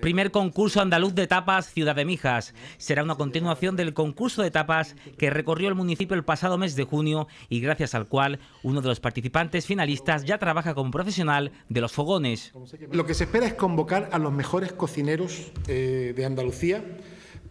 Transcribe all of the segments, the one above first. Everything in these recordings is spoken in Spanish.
Primer concurso andaluz de tapas Ciudad de Mijas. Será una continuación del concurso de tapas que recorrió el municipio el pasado mes de junio y gracias al cual uno de los participantes finalistas ya trabaja como profesional de los fogones. Lo que se espera es convocar a los mejores cocineros eh, de Andalucía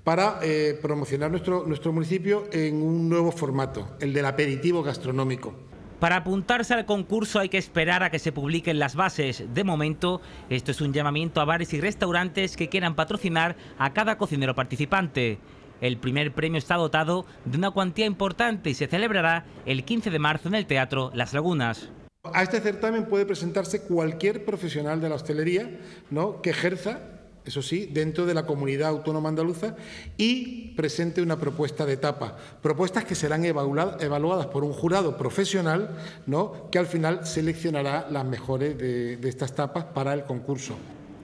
para eh, promocionar nuestro, nuestro municipio en un nuevo formato, el del aperitivo gastronómico. Para apuntarse al concurso hay que esperar a que se publiquen las bases. De momento, esto es un llamamiento a bares y restaurantes que quieran patrocinar a cada cocinero participante. El primer premio está dotado de una cuantía importante y se celebrará el 15 de marzo en el Teatro Las Lagunas. A este certamen puede presentarse cualquier profesional de la hostelería ¿no? que ejerza eso sí, dentro de la comunidad autónoma andaluza y presente una propuesta de etapa. Propuestas que serán evaluadas por un jurado profesional ¿no? que al final seleccionará las mejores de, estas etapas para el concurso.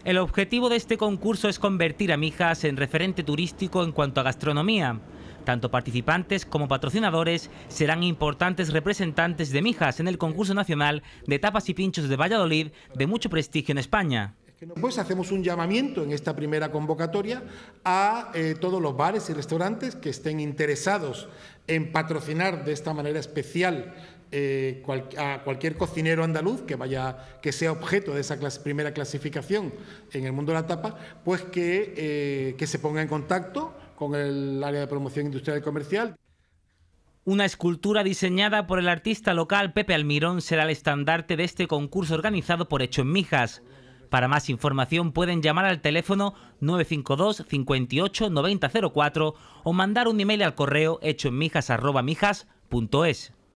El objetivo de este concurso es convertir a Mijas en referente turístico en cuanto a gastronomía. Tanto participantes como patrocinadores serán importantes representantes de Mijas en el concurso nacional de tapas y pinchos de Valladolid de mucho prestigio en España. Pues hacemos un llamamiento en esta primera convocatoria a eh, todos los bares y restaurantes que estén interesados en patrocinar de esta manera especial eh, a cualquier cocinero andaluz que vaya, que sea objeto de esa primera clasificación en el mundo de la tapa, pues que, eh, que se ponga en contacto con el área de promoción industrial y comercial. Una escultura diseñada por el artista local Pepe Almirón será el estandarte de este concurso organizado por Hecho en Mijas. Para más información pueden llamar al teléfono 952 58 9004 o mandar un email al correo hecho en mijas.mijas.es.